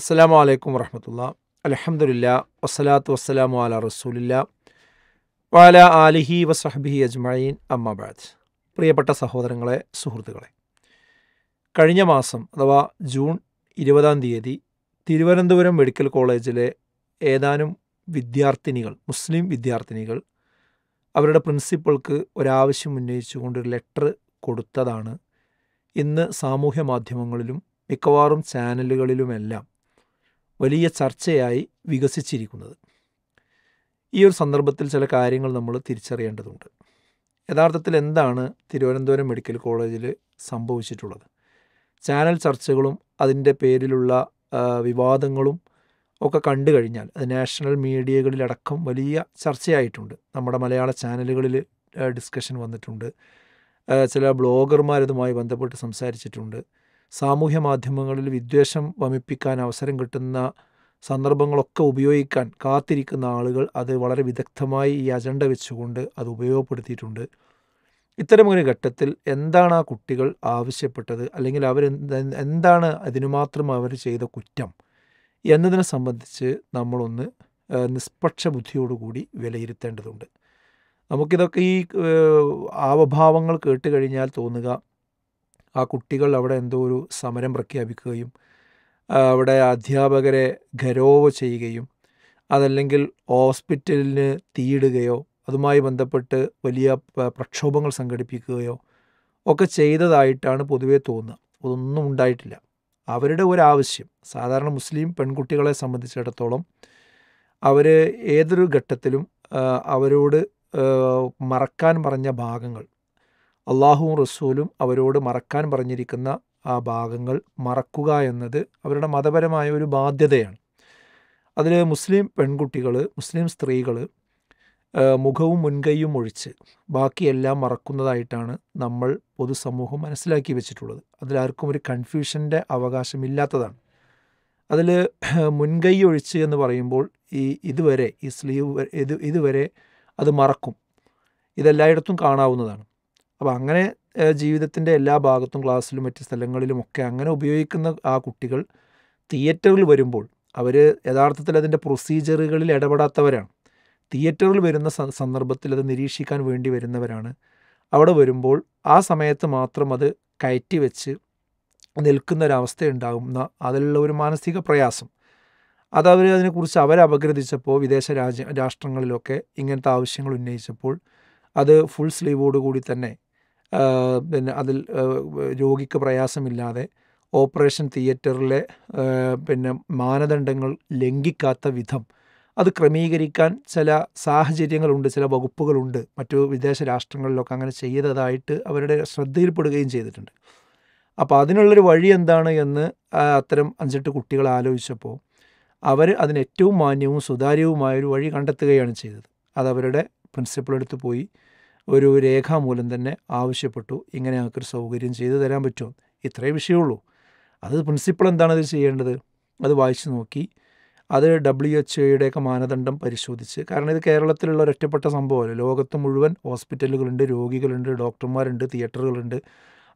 അസ്സാം വലൈക്കും വർഹമത്തുള്ള അലഹമുല്ല വസ്സലാത്തു വസ്സലാമു അല റസൂലില്ല വാല ആലിഹി വസഹബിഹി അജ്മീൻ അമ്മബാജ് പ്രിയപ്പെട്ട സഹോദരങ്ങളെ സുഹൃത്തുക്കളെ കഴിഞ്ഞ മാസം അഥവാ ജൂൺ ഇരുപതാം തീയതി തിരുവനന്തപുരം മെഡിക്കൽ കോളേജിലെ ഏതാനും വിദ്യാർത്ഥിനികൾ മുസ്ലിം വിദ്യാർത്ഥിനികൾ അവരുടെ പ്രിൻസിപ്പൾക്ക് ഒരാവശ്യം ഉന്നയിച്ചുകൊണ്ട് ഒരു ലെറ്റർ കൊടുത്തതാണ് ഇന്ന് സാമൂഹ്യ മാധ്യമങ്ങളിലും മിക്കവാറും ചാനലുകളിലുമെല്ലാം വലിയ ചർച്ചയായി വികസിച്ചിരിക്കുന്നത് ഈ ഒരു സന്ദർഭത്തിൽ ചില കാര്യങ്ങൾ നമ്മൾ തിരിച്ചറിയേണ്ടതുണ്ട് യഥാർത്ഥത്തിൽ എന്താണ് തിരുവനന്തപുരം മെഡിക്കൽ കോളേജിൽ സംഭവിച്ചിട്ടുള്ളത് ചാനൽ ചർച്ചകളും അതിൻ്റെ പേരിലുള്ള വിവാദങ്ങളും ഒക്കെ കണ്ടു കഴിഞ്ഞാൽ അത് നാഷണൽ മീഡിയകളിലടക്കം വലിയ ചർച്ചയായിട്ടുണ്ട് നമ്മുടെ മലയാള ചാനലുകളിൽ ഡിസ്കഷൻ വന്നിട്ടുണ്ട് ചില ബ്ലോഗർമാരതുമായി ബന്ധപ്പെട്ട് സംസാരിച്ചിട്ടുണ്ട് സാമൂഹ്യ മാധ്യമങ്ങളിൽ വിദ്വേഷം വമിപ്പിക്കാൻ അവസരം കിട്ടുന്ന സന്ദർഭങ്ങളൊക്കെ ഉപയോഗിക്കാൻ കാത്തിരിക്കുന്ന ആളുകൾ അത് വളരെ വിദഗ്ധമായി ഈ അജണ്ട വെച്ചുകൊണ്ട് അത് ഉപയോഗപ്പെടുത്തിയിട്ടുണ്ട് ഇത്തരമൊരു ഘട്ടത്തിൽ എന്താണ് ആ കുട്ടികൾ ആവശ്യപ്പെട്ടത് അല്ലെങ്കിൽ അവർ എന്താണ് അതിനു മാത്രം അവർ ചെയ്ത കുറ്റം എന്നതിനെ സംബന്ധിച്ച് നമ്മളൊന്ന് നിഷ്പക്ഷ ബുദ്ധിയോടുകൂടി വിലയിരുത്തേണ്ടതുണ്ട് നമുക്കിതൊക്കെ ഈ ആവഭാവങ്ങൾ കേട്ട് കഴിഞ്ഞാൽ തോന്നുക ആ കുട്ടികൾ അവിടെ എന്തോ ഒരു സമരം പ്രഖ്യാപിക്കുകയും അവിടെ അധ്യാപകരെ ഗരോവ് ചെയ്യുകയും അതല്ലെങ്കിൽ ഹോസ്പിറ്റലിന് തീയിടുകയോ അതുമായി ബന്ധപ്പെട്ട് വലിയ പ്രക്ഷോഭങ്ങൾ സംഘടിപ്പിക്കുകയോ ഒക്കെ ചെയ്തതായിട്ടാണ് പൊതുവേ തോന്നുക അതൊന്നും ഉണ്ടായിട്ടില്ല അവരുടെ ഒരാവശ്യം സാധാരണ മുസ്ലിം പെൺകുട്ടികളെ സംബന്ധിച്ചിടത്തോളം അവർ ഏതൊരു ഘട്ടത്തിലും അവരോട് മറക്കാൻ പറഞ്ഞ ഭാഗങ്ങൾ അള്ളാഹുവും റസൂലും അവരോട് മറക്കാൻ പറഞ്ഞിരിക്കുന്ന ആ ഭാഗങ്ങൾ മറക്കുക എന്നത് അവരുടെ മതപരമായ ഒരു ബാധ്യതയാണ് അതിൽ മുസ്ലിം പെൺകുട്ടികൾ മുസ്ലിം സ്ത്രീകൾ മുഖവും മുൻകൈയും ഒഴിച്ച് ബാക്കിയെല്ലാം മറക്കുന്നതായിട്ടാണ് നമ്മൾ പൊതുസമൂഹം മനസ്സിലാക്കി വെച്ചിട്ടുള്ളത് അതിലാർക്കും ഒരു കൺഫ്യൂഷൻ്റെ അവകാശമില്ലാത്തതാണ് അതിൽ മുൻകൈ ഒഴിച്ച് എന്ന് പറയുമ്പോൾ ഈ ഇതുവരെ ഈ സ്ലീവ് ഇത് ഇതുവരെ അത് മറക്കും ഇതെല്ലായിടത്തും കാണാവുന്നതാണ് അപ്പോൾ അങ്ങനെ ജീവിതത്തിൻ്റെ എല്ലാ ഭാഗത്തും ക്ലാസ്സിലും മറ്റ് സ്ഥലങ്ങളിലുമൊക്കെ അങ്ങനെ ഉപയോഗിക്കുന്ന ആ കുട്ടികൾ തിയേറ്ററിൽ വരുമ്പോൾ അവർ യഥാർത്ഥത്തിൽ അതിൻ്റെ പ്രൊസീജിയറുകളിൽ ഇടപെടാത്തവരാണ് തിയേറ്ററിൽ വരുന്ന സന്ദർഭത്തിൽ അത് നിരീക്ഷിക്കാൻ വേണ്ടി വരുന്നവരാണ് അവിടെ വരുമ്പോൾ ആ സമയത്ത് മാത്രം അത് കയറ്റി വെച്ച് നിൽക്കുന്ന ഒരവസ്ഥ ഉണ്ടാകുന്ന അതിലുള്ള ഒരു മാനസിക പ്രയാസം അതവർ അതിനെക്കുറിച്ച് അവരപഗ്രഥിച്ചപ്പോൾ വിദേശ രാജ്യ രാഷ്ട്രങ്ങളിലൊക്കെ ഇങ്ങനത്തെ ആവശ്യങ്ങൾ ഉന്നയിച്ചപ്പോൾ അത് ഫുൾ സ്ലീവോട് കൂടി തന്നെ പിന്നെ അതിൽ രോഗിക്ക് പ്രയാസമില്ലാതെ ഓപ്പറേഷൻ തിയേറ്ററിലെ പിന്നെ മാനദണ്ഡങ്ങൾ ലംഘിക്കാത്ത വിധം അത് ക്രമീകരിക്കാൻ ചില സാഹചര്യങ്ങളുണ്ട് ചില വകുപ്പുകളുണ്ട് മറ്റു വിദേശ രാഷ്ട്രങ്ങളിലൊക്കെ അങ്ങനെ ചെയ്തതായിട്ട് അവരുടെ ശ്രദ്ധയിൽപ്പെടുകയും ചെയ്തിട്ടുണ്ട് അപ്പോൾ അതിനുള്ളൊരു വഴി എന്താണ് എന്ന് അത്തരം അഞ്ചെട്ട് കുട്ടികൾ ആലോചിച്ചപ്പോൾ അവർ അതിന് ഏറ്റവും മാന്യവും സുതാര്യവുമായൊരു വഴി കണ്ടെത്തുകയാണ് ചെയ്തത് അതവരുടെ പ്രിൻസിപ്പളെടുത്ത് പോയി ഒരു രേഖാമൂലം തന്നെ ആവശ്യപ്പെട്ടു ഇങ്ങനെ ഞങ്ങൾക്കൊരു സൗകര്യം ചെയ്തു തരാൻ പറ്റുമോ ഇത്രയേ വിഷയമുള്ളൂ അത് പ്രിൻസിപ്പൾ എന്താണ് ഇത് ചെയ്യേണ്ടത് അത് വായിച്ചു നോക്കി അത് ഡബ്ല്യു എച്ച് ഒയുടെയൊക്കെ മാനദണ്ഡം പരിശോധിച്ച് കാരണം ഇത് കേരളത്തിലുള്ള ഒരൊറ്റപ്പെട്ട സംഭവമല്ല ലോകത്ത് മുഴുവൻ ഹോസ്പിറ്റലുകളുണ്ട് രോഗികളുണ്ട് ഡോക്ടർമാരുണ്ട് തിയേറ്ററുകളുണ്ട്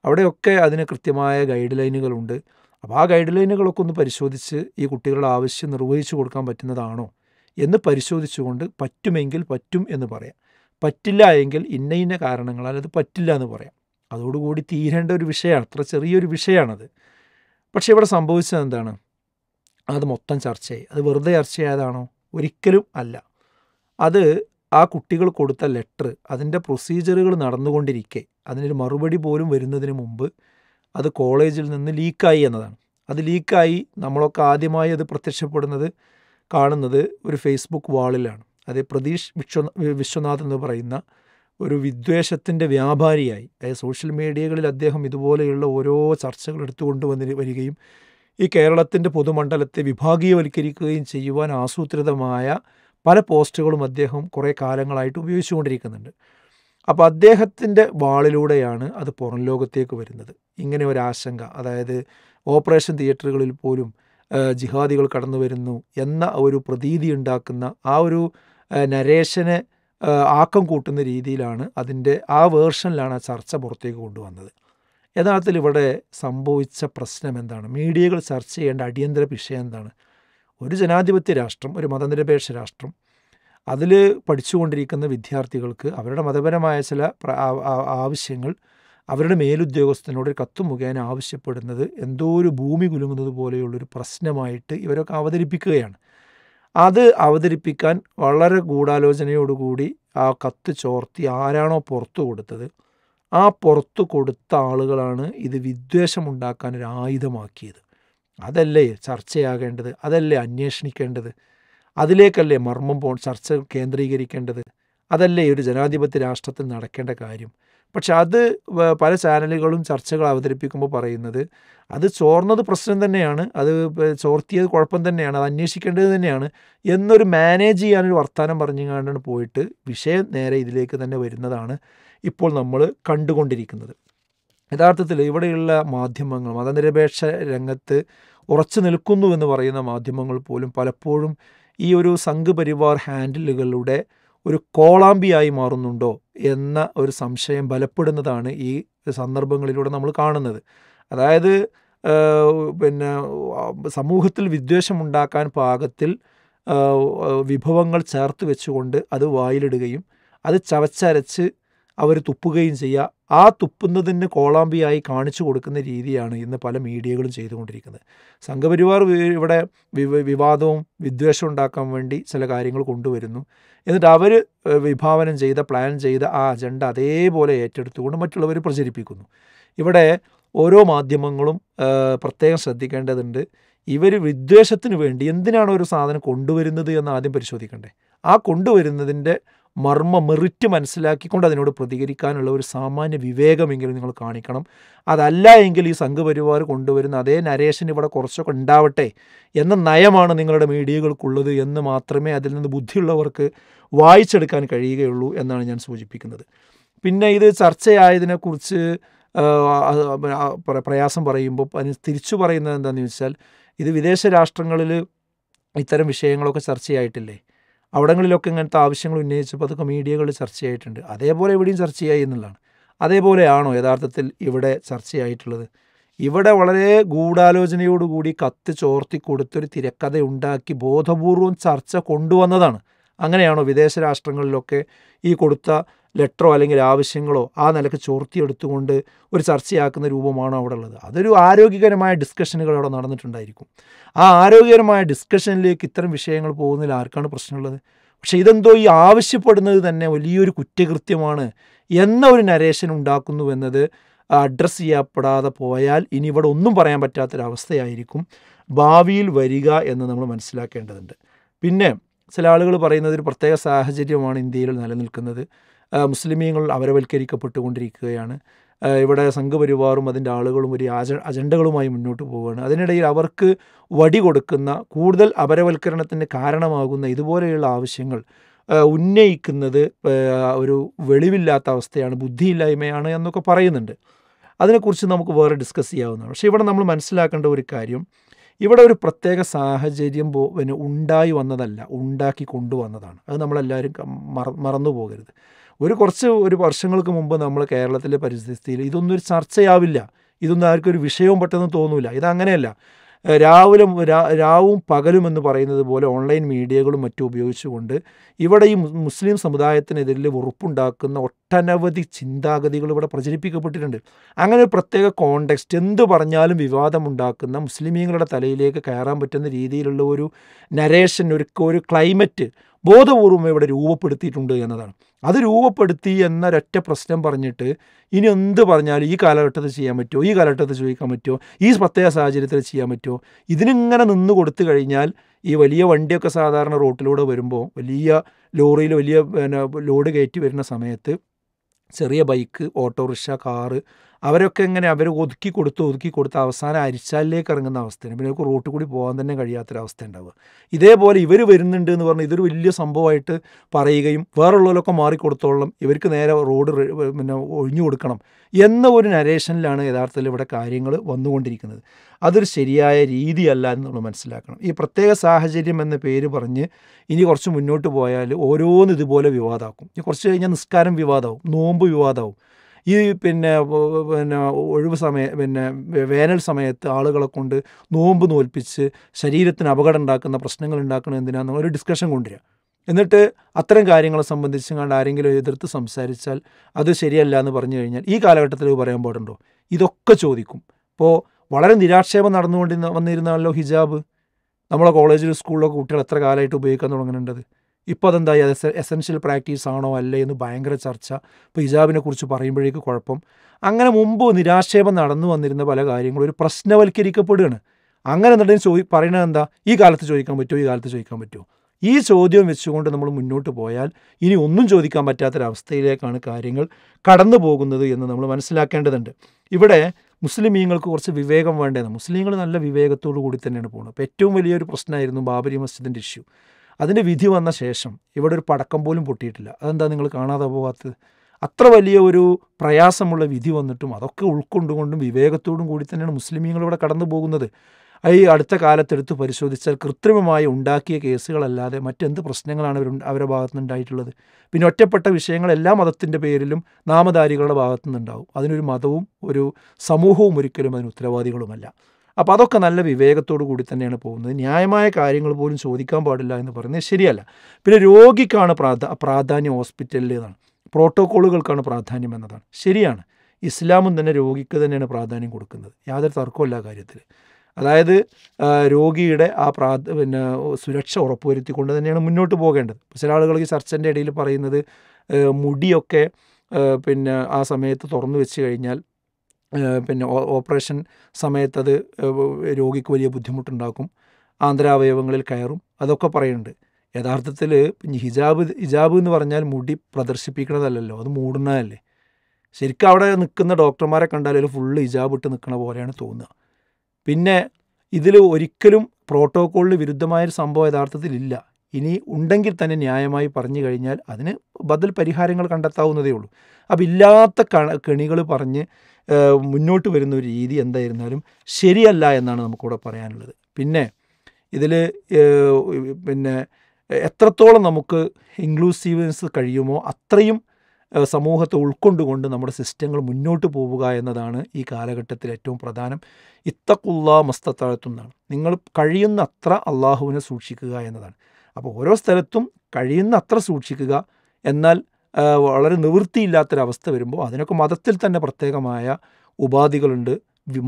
അവിടെയൊക്കെ അതിന് കൃത്യമായ ഗൈഡ് ലൈനുകളുണ്ട് അപ്പോൾ ആ ഗൈഡ് ലൈനുകളൊക്കെ ഒന്ന് പരിശോധിച്ച് ഈ കുട്ടികളുടെ ആവശ്യം നിർവഹിച്ചു കൊടുക്കാൻ പറ്റുന്നതാണോ എന്ന് പരിശോധിച്ചുകൊണ്ട് പറ്റുമെങ്കിൽ പറ്റും എന്ന് പറയാം പറ്റില്ല എങ്കിൽ ഇന്ന ഇന്ന കാരണങ്ങളാൽ അത് പറ്റില്ല എന്ന് പറയാം അതോടുകൂടി തീരേണ്ട ഒരു വിഷയമാണ് അത്ര ചെറിയൊരു വിഷയമാണത് പക്ഷേ ഇവിടെ സംഭവിച്ചത് എന്താണ് അത് മൊത്തം ചർച്ചയായി അത് വെറുതെ ചർച്ചയായതാണോ ഒരിക്കലും അല്ല അത് ആ കുട്ടികൾ കൊടുത്ത ലെറ്റർ അതിൻ്റെ പ്രൊസീജിയറുകൾ നടന്നുകൊണ്ടിരിക്കെ അതിനൊരു മറുപടി പോലും വരുന്നതിന് മുമ്പ് അത് കോളേജിൽ നിന്ന് ലീക്കായി എന്നതാണ് അത് ലീക്കായി നമ്മളൊക്കെ ആദ്യമായി അത് പ്രത്യക്ഷപ്പെടുന്നത് കാണുന്നത് ഒരു ഫേസ്ബുക്ക് വാളിലാണ് അത് പ്രതീഷ് വിശ്വ വിശ്വനാഥ് എന്ന് പറയുന്ന ഒരു വിദ്വേഷത്തിൻ്റെ വ്യാപാരിയായി അതായത് സോഷ്യൽ മീഡിയകളിൽ അദ്ദേഹം ഇതുപോലെയുള്ള ഓരോ ചർച്ചകൾ എടുത്തുകൊണ്ട് വന്നി വരികയും ഈ കേരളത്തിൻ്റെ പൊതുമണ്ഡലത്തെ വിഭാഗീയവൽക്കരിക്കുകയും ചെയ്യുവാൻ ആസൂത്രിതമായ പല പോസ്റ്റുകളും അദ്ദേഹം കുറേ കാലങ്ങളായിട്ട് ഉപയോഗിച്ചുകൊണ്ടിരിക്കുന്നുണ്ട് അപ്പോൾ അദ്ദേഹത്തിൻ്റെ വാളിലൂടെയാണ് അത് പുറം ലോകത്തേക്ക് വരുന്നത് ഇങ്ങനെ ഒരു ആശങ്ക അതായത് ഓപ്പറേഷൻ തിയേറ്ററുകളിൽ പോലും ജിഹാദികൾ കടന്നു വരുന്നു എന്ന ഒരു പ്രതീതി ഉണ്ടാക്കുന്ന ആ ഒരു നരേഷനെ ആക്കം കൂട്ടുന്ന രീതിയിലാണ് അതിൻ്റെ ആ വേർഷനിലാണ് ആ ചർച്ച പുറത്തേക്ക് കൊണ്ടുവന്നത് യഥാർത്ഥത്തിൽ ഇവിടെ സംഭവിച്ച പ്രശ്നം എന്താണ് മീഡിയകൾ ചർച്ച ചെയ്യേണ്ട അടിയന്തര വിഷയം എന്താണ് ഒരു ജനാധിപത്യ രാഷ്ട്രം ഒരു മതനിരപേക്ഷ രാഷ്ട്രം അതിൽ പഠിച്ചുകൊണ്ടിരിക്കുന്ന വിദ്യാർത്ഥികൾക്ക് അവരുടെ മതപരമായ ചില ആവശ്യങ്ങൾ അവരുടെ മേലുദ്യോഗസ്ഥനോട് ഒരു കത്തു മുഖേന ആവശ്യപ്പെടുന്നത് എന്തോ ഒരു ഭൂമി കുലുങ്ങുന്നത് പോലെയുള്ളൊരു പ്രശ്നമായിട്ട് ഇവരൊക്കെ അവതരിപ്പിക്കുകയാണ് അത് അവതരിപ്പിക്കാൻ വളരെ ഗൂഢാലോചനയോടുകൂടി ആ കത്ത് ചോർത്തി ആരാണോ പുറത്തു കൊടുത്തത് ആ പുറത്തു കൊടുത്ത ആളുകളാണ് ഇത് വിദ്വേഷമുണ്ടാക്കാൻ ഒരു ആയുധമാക്കിയത് അതല്ലേ ചർച്ചയാകേണ്ടത് അതല്ലേ അന്വേഷിക്കേണ്ടത് അതിലേക്കല്ലേ മർമ്മം പോ ചർച്ച കേന്ദ്രീകരിക്കേണ്ടത് അതല്ലേ ഒരു ജനാധിപത്യ രാഷ്ട്രത്തിൽ നടക്കേണ്ട കാര്യം പക്ഷെ അത് പല ചാനലുകളും ചർച്ചകൾ അവതരിപ്പിക്കുമ്പോൾ പറയുന്നത് അത് ചോർന്നത് പ്രശ്നം തന്നെയാണ് അത് ചോർത്തിയത് കുഴപ്പം തന്നെയാണ് അത് അന്വേഷിക്കേണ്ടത് തന്നെയാണ് എന്നൊരു മാനേജ് ചെയ്യാനൊരു വർത്തമാനം പറഞ്ഞുകൊണ്ടാണ് പോയിട്ട് വിഷയം നേരെ ഇതിലേക്ക് തന്നെ വരുന്നതാണ് ഇപ്പോൾ നമ്മൾ കണ്ടുകൊണ്ടിരിക്കുന്നത് യഥാർത്ഥത്തിൽ ഇവിടെയുള്ള മാധ്യമങ്ങൾ മതനിരപേക്ഷ രംഗത്ത് ഉറച്ചു നിൽക്കുന്നു എന്ന് പറയുന്ന മാധ്യമങ്ങൾ പോലും പലപ്പോഴും ഈ ഒരു സംഘപരിവാർ ഹാൻഡിലുകളുടെ ഒരു കോളാമ്പിയായി മാറുന്നുണ്ടോ എന്ന ഒരു സംശയം ബലപ്പെടുന്നതാണ് ഈ സന്ദർഭങ്ങളിലൂടെ നമ്മൾ കാണുന്നത് അതായത് പിന്നെ സമൂഹത്തിൽ വിദ്വേഷമുണ്ടാക്കാൻ പാകത്തിൽ വിഭവങ്ങൾ ചേർത്ത് വെച്ചുകൊണ്ട് അത് വായിലിടുകയും അത് ചവച്ചരച്ച് അവർ തുപ്പുകയും ചെയ്യുക ആ തുപ്പുന്നതിന് കോളാമ്പിയായി കാണിച്ചു കൊടുക്കുന്ന രീതിയാണ് ഇന്ന് പല മീഡിയകളും ചെയ്തുകൊണ്ടിരിക്കുന്നത് സംഘപരിവാർ ഇവിടെ വിവാദവും വിദ്വേഷം ഉണ്ടാക്കാൻ വേണ്ടി ചില കാര്യങ്ങൾ കൊണ്ടുവരുന്നു എന്നിട്ട് അവർ വിഭാവനം ചെയ്ത പ്ലാൻ ചെയ്ത ആ അജണ്ട അതേപോലെ ഏറ്റെടുത്തുകൊണ്ട് മറ്റുള്ളവർ പ്രചരിപ്പിക്കുന്നു ഇവിടെ ഓരോ മാധ്യമങ്ങളും പ്രത്യേകം ശ്രദ്ധിക്കേണ്ടതുണ്ട് ഇവർ വിദ്വേഷത്തിന് വേണ്ടി എന്തിനാണ് ഒരു സാധനം കൊണ്ടുവരുന്നത് എന്ന് ആദ്യം പരിശോധിക്കണ്ടേ ആ കൊണ്ടുവരുന്നതിൻ്റെ മർമ്മ മെറിറ്റ് മനസ്സിലാക്കിക്കൊണ്ട് അതിനോട് പ്രതികരിക്കാനുള്ള ഒരു സാമാന്യ വിവേകമെങ്കിലും നിങ്ങൾ കാണിക്കണം അതല്ല എങ്കിൽ ഈ സംഘപരിവാർ കൊണ്ടുവരുന്ന അതേ നരേഷൻ ഇവിടെ കുറച്ചൊക്കെ ഉണ്ടാവട്ടെ എന്ന നയമാണ് നിങ്ങളുടെ മീഡിയകൾക്കുള്ളത് എന്ന് മാത്രമേ അതിൽ നിന്ന് ബുദ്ധിയുള്ളവർക്ക് വായിച്ചെടുക്കാൻ കഴിയുകയുള്ളൂ എന്നാണ് ഞാൻ സൂചിപ്പിക്കുന്നത് പിന്നെ ഇത് ചർച്ചയായതിനെക്കുറിച്ച് പ്രയാസം പറയുമ്പോൾ അതിന് തിരിച്ചു പറയുന്നത് എന്താണെന്ന് വെച്ചാൽ ഇത് വിദേശ രാഷ്ട്രങ്ങളിൽ ഇത്തരം വിഷയങ്ങളൊക്കെ ചർച്ചയായിട്ടില്ലേ അവിടങ്ങളിലൊക്കെ ഇങ്ങനത്തെ ആവശ്യങ്ങൾ ഉന്നയിച്ചപ്പോൾ അതൊക്കെ മീഡിയകളിൽ ചർച്ചയായിട്ടുണ്ട് അതേപോലെ ഇവിടെയും ചർച്ചയായി എന്നുള്ളതാണ് അതേപോലെയാണോ യഥാർത്ഥത്തിൽ ഇവിടെ ചർച്ചയായിട്ടുള്ളത് ഇവിടെ വളരെ ഗൂഢാലോചനയോടുകൂടി കത്ത് ചോർത്തി കൊടുത്തൊരു തിരക്കഥ ഉണ്ടാക്കി ബോധപൂർവം ചർച്ച കൊണ്ടുവന്നതാണ് അങ്ങനെയാണോ വിദേശ രാഷ്ട്രങ്ങളിലൊക്കെ ഈ കൊടുത്ത ലെറ്ററോ അല്ലെങ്കിൽ ആവശ്യങ്ങളോ ആ നിലക്ക് ചോർത്തിയെടുത്തുകൊണ്ട് ഒരു ചർച്ചയാക്കുന്ന രൂപമാണോ അവിടെ ഉള്ളത് അതൊരു ആരോഗ്യകരമായ ഡിസ്കഷനുകൾ അവിടെ നടന്നിട്ടുണ്ടായിരിക്കും ആ ആരോഗ്യകരമായ ഡിസ്കഷനിലേക്ക് ഇത്തരം വിഷയങ്ങൾ പോകുന്നതിൽ ആർക്കാണ് പ്രശ്നമുള്ളത് പക്ഷേ ഇതെന്തോ ഈ ആവശ്യപ്പെടുന്നത് തന്നെ വലിയൊരു കുറ്റകൃത്യമാണ് എന്ന ഒരു നരേഷൻ ഉണ്ടാക്കുന്നു എന്നത് അഡ്രസ്സ് ചെയ്യപ്പെടാതെ പോയാൽ ഇനി ഇവിടെ ഒന്നും പറയാൻ പറ്റാത്തൊരവസ്ഥയായിരിക്കും ഭാവിയിൽ വരിക എന്ന് നമ്മൾ മനസ്സിലാക്കേണ്ടതുണ്ട് പിന്നെ ചില ആളുകൾ പറയുന്നത് ഒരു പ്രത്യേക സാഹചര്യമാണ് ഇന്ത്യയിൽ നിലനിൽക്കുന്നത് മുസ്ലിമീങ്ങൾ അവരവൽക്കരിക്കപ്പെട്ടുകൊണ്ടിരിക്കുകയാണ് ഇവിടെ സംഘപരിവാറും അതിൻ്റെ ആളുകളും ഒരു ആജ അജണ്ടകളുമായി മുന്നോട്ട് പോവുകയാണ് അതിനിടയിൽ അവർക്ക് വടി കൊടുക്കുന്ന കൂടുതൽ അപരവൽക്കരണത്തിന് കാരണമാകുന്ന ഇതുപോലെയുള്ള ആവശ്യങ്ങൾ ഉന്നയിക്കുന്നത് ഒരു വെളിവില്ലാത്ത അവസ്ഥയാണ് ബുദ്ധിയില്ലായ്മയാണ് എന്നൊക്കെ പറയുന്നുണ്ട് അതിനെക്കുറിച്ച് നമുക്ക് വേറെ ഡിസ്കസ് ചെയ്യാവുന്നതാണ് പക്ഷേ ഇവിടെ നമ്മൾ മനസ്സിലാക്കേണ്ട ഒരു കാര്യം ഇവിടെ ഒരു പ്രത്യേക സാഹചര്യം പിന്നെ ഉണ്ടായി വന്നതല്ല ഉണ്ടാക്കി കൊണ്ടുവന്നതാണ് അത് നമ്മളെല്ലാവരും മറ മറന്നു പോകരുത് ഒരു കുറച്ച് ഒരു വർഷങ്ങൾക്ക് മുമ്പ് നമ്മൾ കേരളത്തിലെ പരിസ്ഥിതിയിൽ ഇതൊന്നും ഒരു ചർച്ചയാവില്ല ഇതൊന്നും ആർക്കും ഒരു വിഷയവും പെട്ടെന്ന് തോന്നില്ല ഇതങ്ങനെയല്ല രാവിലെ രാവും പകലും എന്ന് പറയുന്നത് പോലെ ഓൺലൈൻ മീഡിയകളും മറ്റും ഉപയോഗിച്ചുകൊണ്ട് ഇവിടെ ഈ മുസ്ലിം സമുദായത്തിനെതിരിൽ വെറുപ്പുണ്ടാക്കുന്ന ഒട്ടനവധി ചിന്താഗതികൾ ഇവിടെ പ്രചരിപ്പിക്കപ്പെട്ടിട്ടുണ്ട് അങ്ങനെ ഒരു പ്രത്യേക കോണ്ടെക്സ്റ്റ് എന്ത് പറഞ്ഞാലും വിവാദമുണ്ടാക്കുന്ന മുസ്ലിമീങ്ങളുടെ തലയിലേക്ക് കയറാൻ പറ്റുന്ന രീതിയിലുള്ള ഒരു നരേഷൻ ഒരു ഒരു ക്ലൈമറ്റ് ബോധപൂർവം ഇവിടെ രൂപപ്പെടുത്തിയിട്ടുണ്ട് എന്നതാണ് അത് രൂപപ്പെടുത്തി എന്നൊരൊറ്റ പ്രശ്നം പറഞ്ഞിട്ട് ഇനി എന്ത് പറഞ്ഞാലും ഈ കാലഘട്ടത്തിൽ ചെയ്യാൻ പറ്റുമോ ഈ കാലഘട്ടത്തിൽ ചോദിക്കാൻ പറ്റുമോ ഈ പ്രത്യേക സാഹചര്യത്തിൽ ചെയ്യാൻ പറ്റുമോ ഇതിനിങ്ങനെ നിന്ന് കൊടുത്തു കഴിഞ്ഞാൽ ഈ വലിയ വണ്ടിയൊക്കെ സാധാരണ റോട്ടിലൂടെ വരുമ്പോൾ വലിയ ലോറിയിൽ വലിയ പിന്നെ ലോഡ് കയറ്റി വരുന്ന സമയത്ത് ചെറിയ ബൈക്ക് ഓട്ടോറിക്ഷ കാറ് അവരൊക്കെ എങ്ങനെ അവർ ഒതുക്കി കൊടുത്ത് ഒതുക്കി കൊടുത്ത് അവസാനം അരിച്ചാലിലേക്ക് ഇറങ്ങുന്ന അവസ്ഥയാണ് പിന്നെ അവർക്ക് റോട്ടിൽ കൂടി പോകാൻ തന്നെ കഴിയാത്തൊരവസ്ഥ ഉണ്ടാവുക ഇതേപോലെ ഇവർ വരുന്നുണ്ട് എന്ന് പറഞ്ഞാൽ ഇതൊരു വലിയ സംഭവമായിട്ട് പറയുകയും വേറുള്ളവരൊക്കെ മാറിക്കൊടുത്തോളം ഇവർക്ക് നേരെ റോഡ് പിന്നെ ഒഴിഞ്ഞു കൊടുക്കണം എന്ന ഒരു നരേഷനിലാണ് യഥാർത്ഥത്തിൽ ഇവിടെ കാര്യങ്ങൾ വന്നുകൊണ്ടിരിക്കുന്നത് അതൊരു ശരിയായ രീതിയല്ല എന്ന് നമ്മൾ മനസ്സിലാക്കണം ഈ പ്രത്യേക സാഹചര്യം എന്ന പേര് പറഞ്ഞ് ഇനി കുറച്ച് മുന്നോട്ട് പോയാൽ ഓരോന്ന് ഇതുപോലെ ഇനി കുറച്ച് കഴിഞ്ഞാൽ നിസ്കാരം വിവാദമാവും നോമ്പ് വിവാദമാവും ഈ പിന്നെ പിന്നെ ഒഴിവ് സമയ പിന്നെ വേനൽ സമയത്ത് ആളുകളെ കൊണ്ട് നോമ്പ് നോൽപ്പിച്ച് ശരീരത്തിന് അപകടം ഉണ്ടാക്കുന്ന പ്രശ്നങ്ങൾ ഉണ്ടാക്കുന്നത് എന്തിനാണെന്ന് ഒരു ഡിസ്കഷൻ കൊണ്ടുവരിക എന്നിട്ട് അത്തരം കാര്യങ്ങളെ സംബന്ധിച്ച് കണ്ട് ആരെങ്കിലും എതിർത്ത് സംസാരിച്ചാൽ അത് ശരിയല്ല എന്ന് പറഞ്ഞു കഴിഞ്ഞാൽ ഈ കാലഘട്ടത്തിൽ പറയാൻ പാടുണ്ടോ ഇതൊക്കെ ചോദിക്കും ഇപ്പോൾ വളരെ നിരാക്ഷേപം നടന്നുകൊണ്ടിരുന്ന വന്നിരുന്നാണല്ലോ ഹിജാബ് നമ്മളെ കോളേജിലും സ്കൂളിലൊക്കെ കുട്ടികൾ എത്ര കാലമായിട്ട് ഉപയോഗിക്കാൻ തുടങ്ങുന്നുണ്ടത് ഇപ്പോൾ അതെന്തായി അത് എസെൻഷ്യൽ പ്രാക്ടീസ് ആണോ അല്ലേ എന്ന് ഭയങ്കര ചർച്ച ഇപ്പോൾ ഹിജാബിനെ കുറിച്ച് പറയുമ്പോഴേക്ക് കുഴപ്പം അങ്ങനെ മുമ്പ് നിരാക്ഷേപം നടന്നു വന്നിരുന്ന പല കാര്യങ്ങളും ഒരു പ്രശ്നവൽക്കരിക്കപ്പെടുകയാണ് അങ്ങനെ എന്നിട്ട് ചോദി പറയുന്നത് എന്താ ഈ കാലത്ത് ചോദിക്കാൻ പറ്റുമോ ഈ കാലത്ത് ചോദിക്കാൻ പറ്റുമോ ഈ ചോദ്യം വെച്ചുകൊണ്ട് നമ്മൾ മുന്നോട്ട് പോയാൽ ഇനി ഒന്നും ചോദിക്കാൻ പറ്റാത്തൊരവസ്ഥയിലേക്കാണ് കാര്യങ്ങൾ കടന്നു പോകുന്നത് എന്ന് നമ്മൾ മനസ്സിലാക്കേണ്ടതുണ്ട് ഇവിടെ മുസ്ലിമീങ്ങൾക്ക് കുറച്ച് വിവേകം വേണ്ടതാണ് മുസ്ലിങ്ങൾ നല്ല വിവേകത്തോടു കൂടി തന്നെയാണ് പോകുന്നത് അപ്പോൾ ഏറ്റവും വലിയൊരു പ്രശ്നമായിരുന്നു ബാബരി മസ്ജിദിൻ്റെ ഇഷ്യൂ അതിൻ്റെ വിധി വന്ന ശേഷം ഇവിടെ ഒരു പടക്കം പോലും പൊട്ടിയിട്ടില്ല അതെന്താ നിങ്ങൾ കാണാതെ പോകാത്തത് അത്ര വലിയ ഒരു പ്രയാസമുള്ള വിധി വന്നിട്ടും അതൊക്കെ ഉൾക്കൊണ്ടുകൊണ്ടും വിവേകത്തോടും കൂടി തന്നെയാണ് മുസ്ലിമീങ്ങൾ ഇവിടെ കടന്നു പോകുന്നത് ഈ അടുത്ത കാലത്തെടുത്ത് പരിശോധിച്ചാൽ കൃത്രിമമായി ഉണ്ടാക്കിയ കേസുകളല്ലാതെ മറ്റെന്ത് പ്രശ്നങ്ങളാണ് അവർ അവരുടെ ഭാഗത്തു പിന്നെ ഒറ്റപ്പെട്ട വിഷയങ്ങൾ എല്ലാ മതത്തിൻ്റെ പേരിലും നാമധാരികളുടെ ഭാഗത്തുനിന്നുണ്ടാവും അതിനൊരു മതവും ഒരു സമൂഹവും ഒരിക്കലും അതിന് ഉത്തരവാദികളുമല്ല അപ്പോൾ അതൊക്കെ നല്ല വിവേകത്തോടു കൂടി തന്നെയാണ് പോകുന്നത് ന്യായമായ കാര്യങ്ങൾ പോലും ചോദിക്കാൻ പാടില്ല എന്ന് പറയുന്നത് ശരിയല്ല പിന്നെ രോഗിക്കാണ് പ്രാധാ പ്രാധാന്യം ഹോസ്പിറ്റലിലേതാണ് പ്രോട്ടോക്കോളുകൾക്കാണ് പ്രാധാന്യം എന്നതാണ് ശരിയാണ് ഇസ്ലാമും തന്നെ രോഗിക്ക് തന്നെയാണ് പ്രാധാന്യം കൊടുക്കുന്നത് യാതൊരു തർക്കമില്ല കാര്യത്തിൽ അതായത് രോഗിയുടെ ആ പ്രാ പിന്നെ സുരക്ഷ ഉറപ്പുവരുത്തിക്കൊണ്ട് തന്നെയാണ് മുന്നോട്ട് പോകേണ്ടത് ചില ഈ ചർച്ചൻ്റെ ഇടയിൽ പറയുന്നത് മുടിയൊക്കെ പിന്നെ ആ സമയത്ത് തുറന്നു വെച്ച് കഴിഞ്ഞാൽ പിന്നെ ഓപ്പറേഷൻ സമയത്ത് അത് രോഗിക്ക് വലിയ ബുദ്ധിമുട്ടുണ്ടാക്കും ആന്തരാവയവങ്ങളിൽ കയറും അതൊക്കെ പറയുന്നുണ്ട് യഥാർത്ഥത്തിൽ ഹിജാബ് ഹിജാബ് എന്ന് പറഞ്ഞാൽ മുടി പ്രദർശിപ്പിക്കണതല്ലല്ലോ അത് മൂടുന്നതല്ലേ ശരിക്കും അവിടെ നിൽക്കുന്ന ഡോക്ടർമാരെ കണ്ടാൽ അതിൽ ഫുള്ള് ഹിജാബ് ഇട്ട് നിൽക്കുന്ന പോലെയാണ് തോന്നുക പിന്നെ ഇതിൽ ഒരിക്കലും പ്രോട്ടോക്കോളിന് വിരുദ്ധമായൊരു സംഭവം യഥാർത്ഥത്തിൽ ഇല്ല ഇനി ഉണ്ടെങ്കിൽ തന്നെ ന്യായമായി പറഞ്ഞു കഴിഞ്ഞാൽ അതിന് ബദൽ പരിഹാരങ്ങൾ കണ്ടെത്താവുന്നതേ ഉള്ളൂ അപ്പം ഇല്ലാത്ത കണികൾ പറഞ്ഞ് മുന്നോട്ട് വരുന്ന ഒരു രീതി എന്തായിരുന്നാലും ശരിയല്ല എന്നാണ് നമുക്കിവിടെ പറയാനുള്ളത് പിന്നെ ഇതിൽ പിന്നെ എത്രത്തോളം നമുക്ക് ഇൻക്ലൂസീവ്നെസ് കഴിയുമോ അത്രയും സമൂഹത്തെ ഉൾക്കൊണ്ടുകൊണ്ട് നമ്മുടെ സിസ്റ്റങ്ങൾ മുന്നോട്ട് പോവുക എന്നതാണ് ഈ കാലഘട്ടത്തിൽ ഏറ്റവും പ്രധാനം ഇത്തക്കുള്ള മസ്തത്താഴത്തുനിന്നാണ് നിങ്ങൾ കഴിയുന്ന അത്ര അള്ളാഹുവിനെ സൂക്ഷിക്കുക എന്നതാണ് അപ്പോൾ ഓരോ സ്ഥലത്തും കഴിയുന്ന അത്ര സൂക്ഷിക്കുക എന്നാൽ വളരെ നിവൃത്തിയില്ലാത്തൊരവസ്ഥ വരുമ്പോൾ അതിനൊക്കെ മതത്തിൽ തന്നെ പ്രത്യേകമായ ഉപാധികളുണ്ട്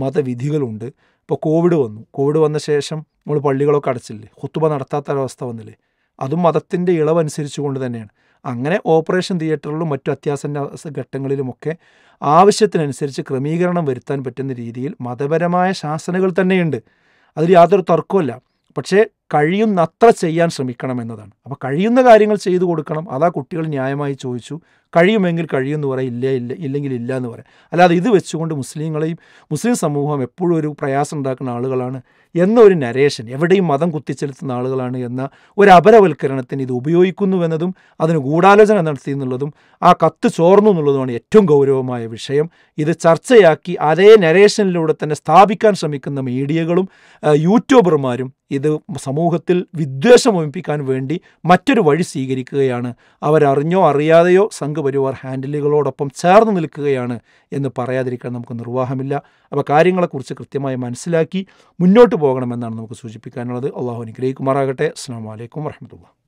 മതവിധികളുണ്ട് ഇപ്പോൾ കോവിഡ് വന്നു കോവിഡ് വന്ന ശേഷം നമ്മൾ പള്ളികളൊക്കെ അടച്ചില്ലേ ഹുത്തുബ നടത്താത്ത വന്നില്ലേ അതും മതത്തിൻ്റെ ഇളവനുസരിച്ച് കൊണ്ട് തന്നെയാണ് അങ്ങനെ ഓപ്പറേഷൻ തിയേറ്ററിലും മറ്റു അത്യാസന്ന ഘട്ടങ്ങളിലുമൊക്കെ ആവശ്യത്തിനനുസരിച്ച് ക്രമീകരണം വരുത്താൻ പറ്റുന്ന രീതിയിൽ മതപരമായ ശാസനകൾ തന്നെയുണ്ട് അതിൽ യാതൊരു തർക്കമല്ല പക്ഷേ കഴിയുന്നത്ര ചെയ്യാൻ ശ്രമിക്കണം എന്നതാണ് അപ്പോൾ കഴിയുന്ന കാര്യങ്ങൾ ചെയ്തു കൊടുക്കണം അതാ കുട്ടികൾ ന്യായമായി ചോദിച്ചു കഴിയുമെങ്കിൽ കഴിയുമെന്ന് പറയാം ഇല്ല ഇല്ല ഇല്ലെങ്കിൽ ഇല്ല എന്ന് പറയാം അല്ലാതെ ഇത് വെച്ചുകൊണ്ട് മുസ്ലിങ്ങളെയും മുസ്ലിം സമൂഹം എപ്പോഴും ഒരു പ്രയാസം ഉണ്ടാക്കുന്ന ആളുകളാണ് എന്നൊരു നരേഷൻ എവിടെയും മതം കുത്തിച്ചെലുത്തുന്ന ആളുകളാണ് എന്ന ഒരു അപരവൽക്കരണത്തിന് ഇത് ഉപയോഗിക്കുന്നുവെന്നതും അതിന് ഗൂഢാലോചന നടത്തി എന്നുള്ളതും ആ കത്ത് ചോർന്നു എന്നുള്ളതുമാണ് ഏറ്റവും ഗൗരവമായ വിഷയം ഇത് ചർച്ചയാക്കി അതേ നരേഷനിലൂടെ തന്നെ സ്ഥാപിക്കാൻ ശ്രമിക്കുന്ന മീഡിയകളും യൂട്യൂബർമാരും ഇത് സമൂഹത്തിൽ വിദ്വേഷം ഒമിപ്പിക്കാൻ വേണ്ടി മറ്റൊരു വഴി സ്വീകരിക്കുകയാണ് അവരറിഞ്ഞോ അറിയാതെയോ സംഘപരിവാർ ഹാൻഡിലുകളോടൊപ്പം ചേർന്ന് നിൽക്കുകയാണ് എന്ന് പറയാതിരിക്കാൻ നമുക്ക് നിർവാഹമില്ല അപ്പോൾ കാര്യങ്ങളെക്കുറിച്ച് കൃത്യമായി മനസ്സിലാക്കി മുന്നോട്ട് പോകണമെന്നാണ് നമുക്ക് സൂചിപ്പിക്കാനുള്ളത് അള്ളാഹു അനുഗ്രഹിക്കുമാറാകട്ടെ അസ്സാം വലൈക്കും വരഹമുല്ല